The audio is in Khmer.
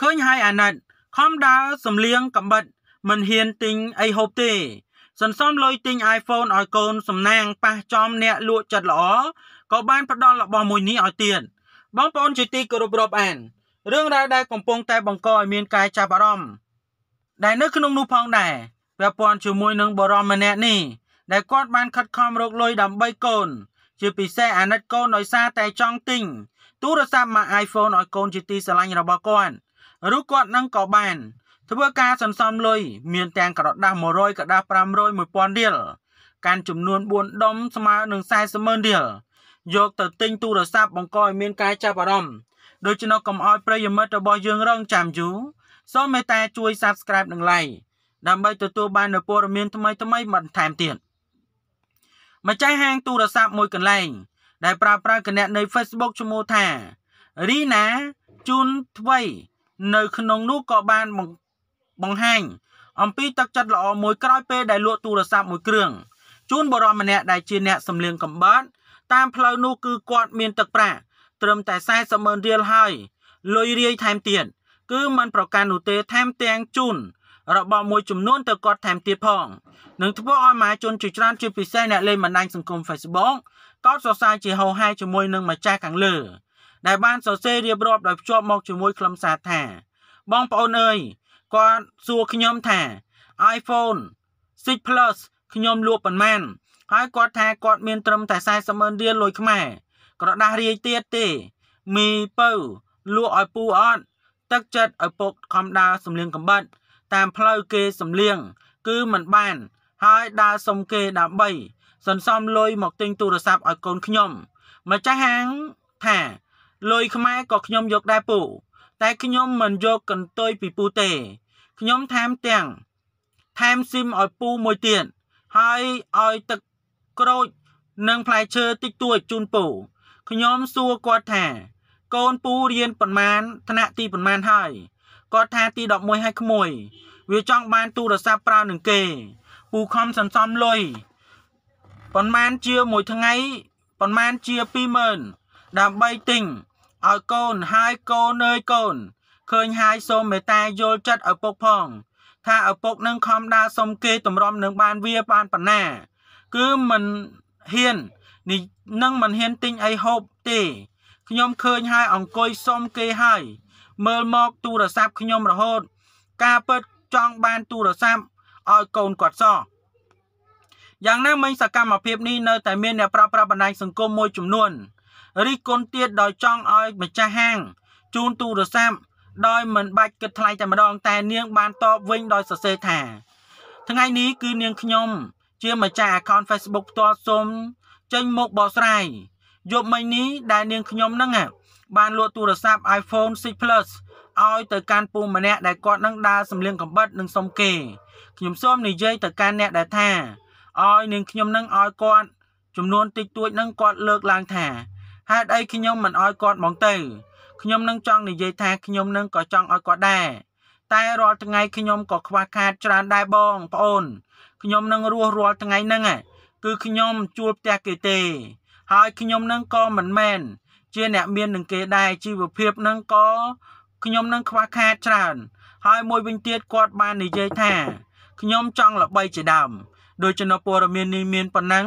ឃើញហើយអាណិតខំដើរសំលៀងកំបិតមិនហ៊ានទិញអីហូបទេសន្សំលុយទិញ iPhone ឲ្យកូនសំណាងប៉ះចំ អ្នកលក់ចិត្តល្អក៏បាន ផ្ដល់របស់មួយនេះឲ្យទៀតបងប្អូនជាទីគោរពរាប់អានរឿងរ៉ាវដែលកំពុងតែបង្កឲ្យមានការចាប់អារម្មណ៍ដែលនៅ ក្នុងនោះផងដែរពាក់ព័ន្ធជាមួយនឹងបរមម្នាក់នេះដែលគាត់បានខិតខំរកលុយដើម្បីកូន ជាពិសេសអាណិតកូនដោយសារតែចង់ទិញទូរស័ព្ទមក iPhone ឲ្យកូនជាទីស្រឡាញ់របស់គាត់ឬគាត់នឹងក៏បាន ធ្វើការសន្សំលុយមានទាំងក្រដាស់100ក្រដាស់500 1000រៀលកាន់ចំនួន4ដុំស្មើនឹង400,000រៀលយកទៅទិញទូរស័ព្ទបង្កឲ្យមានការចាប់អារម្មណ៍ដូច្នោះកុំឲ្យប្រិយមិត្តរបស់យើងរងចាំយូរសូមមេត្តាជួយ Subscribe និង Like ដើម្បីទទួលបាននូវព័ត៌មាន ថ្មីៗបន្ថែមទៀតម្ចាស់ហាងទូរស័ព្ទមួយកន្លែងដែលប្រើប្រាស់គណនី Facebook ឈ្មោះថា Rina Chun Thwei នៅក្នុងនោះក៏បានបង្ហាញអំពីទឹកចិត្តល្អមួយក្រោយពេលដែលលក់ទូរស័ព្ទមួយគ្រឿងជូនបរិមម្នាក់ដែលជាអ្នកសម្លៀងកំបាត់តាមផ្លូវនោះគឺគាត់មានទឹកប្រាក់ត្រឹមតែ40ម៉ឺនរៀលហើយលុយរាយថែមទៀតគឺมันប្រកាន់នោះទេថែមទាំងជូនរបស់មួយចំនួនទៅគាត់ថែមទៀតផង នឹងធ្វើឲ្យមហាជនជាច្រើនជាពិសេសអ្នកលេងបណ្ដាញសង្គម Facebook កោតសរសើរជាហោហែជាមួយនឹងម្ចាស់ខាងលើដែលបានសរសេររៀបរាប់ដោយភ្ជាប់មកជាមួយខ្លឹមសារថា បងប្អូនអើយគាត់សួរខ្ញុំថា iPhone 6 Plus ខ្ញុំលក់ប៉ុន្មាន ហើយគាត់ថាគាត់ មានត្រឹមតែ40ម៉ឺនរៀលលុយខ្មែរក្រដាស់រាយទៀតទេមីពៅលក់ឲ្យពូអត់ទឹកចិត្តឪពុកខំដើរសំលៀងកំបិតតាមផ្លូវគេសំលៀងគឺមិនបានហើយដើរសុំគេដើម្បីសន្សំលុយមកទិញទូរស័ព្ទឲ្យកូនខ្ញុំម្ចាស់ហាងថាលុយខ្មែរក៏ខ្ញុំយកដែរពូតែខ្ញុំមិនយកកន្ទុយពីពូទេខ្ញុំថែមទាំងថែមស៊ីមឲ្យពូមួយទៀតហើយឲ្យទឹកក្រូចនិងផ្លែឈើតិចតួចជូនពូខ្ញុំសួរគាត់ថា កូនពូរៀនប៉ុន្មានថ្នាក់ទីប៉ុន្មានហើយគាត់ថាទី11ហើយក្មួយវាចង់បានទូរស័ព្ទប្រើនឹងគេពូខំសន្សំលុយប៉ុន្មានជាមួយថ្ងៃប៉ុន្មានជា20000ដើម្បីទិញឲ្យកូនហើយកូនអើយកូនឃើញហើយសូមមេត្តាយល់ចិត្តឪពុកផង ថាឪពុកនឹងខំដាសុំគេតម្រាំនឹងបានវាបានប៉ុណ្ណា គឺមិនហ៊ាននឹងមិនហ៊ានទិញអីហូបទេខ្ញុំឃើញហើយអង្គុយសុំគេហើយ មើលមកទូរស័ព្ទខ្ញុំរហូត ការពិតចង់បានទូរស័ព្ទឲ្យកូនគាត់សោះយ៉ាងណាមិញសកម្មភាពនេះនៅតែមានអ្នកប្រើប្រាស់បណ្ដាញសង្គមមួយចំនួនរិះគន់ទៀតដោយចង់ឲ្យម្ចាស់ហាង ជូនទូរស័ព្ទដោយមិនបាច់គិតថ្លៃតែម្ដងតែនាង បានតបវិញដោយសរសេរថាថ្ងៃនេះគឺនាងខ្ញុំ ជាម្ចាស់ account Facebook ផ្ទាល់សូមចេញមកបោះស្រាយយប់មិញនេះដែលនាងខ្ញុំនឹងបានលក់ទូរស័ព្ទ iPhone 6 Plus ឲ្យទៅកាន់ពូម្នាក់ដែលគាត់នឹងដើរសំលៀងកំបិតនឹងសុំគេ ខ្ញុំសូមនិយាយទៅកាន់អ្នកដែលថាឲ្យ នាងខ្ញុំនឹងឲ្យគាត់ចំនួនតិចតួចនឹងគាត់លើកឡើងថាហេតុអីខ្ញុំមិនអោយគាត់មកទៅខ្ញុំនឹងចង់និយាយថាខ្ញុំនឹងក៏ចង់អោយគាត់ដែរតែរាល់ថ្ងៃខ្ញុំក៏ខ្វះខាតច្រើនដែរបងប្អូនខ្ញុំនឹងរស់រាល់ថ្ងៃហ្នឹងគឺខ្ញុំជួលផ្ទះគេទេហើយខ្ញុំនឹងក៏មិនមែនជាអ្នកមាននឹងគេដែរជីវភាពនឹងក៏ខ្ញុំនឹងខ្វះខាតច្រើន ហើយមួយវិញទៀតគាត់បាន និយាយថាខ្ញុំចង់ល្បីជាដើមដូចជំនព័រមាននេះមានប៉ុណ្ណឹង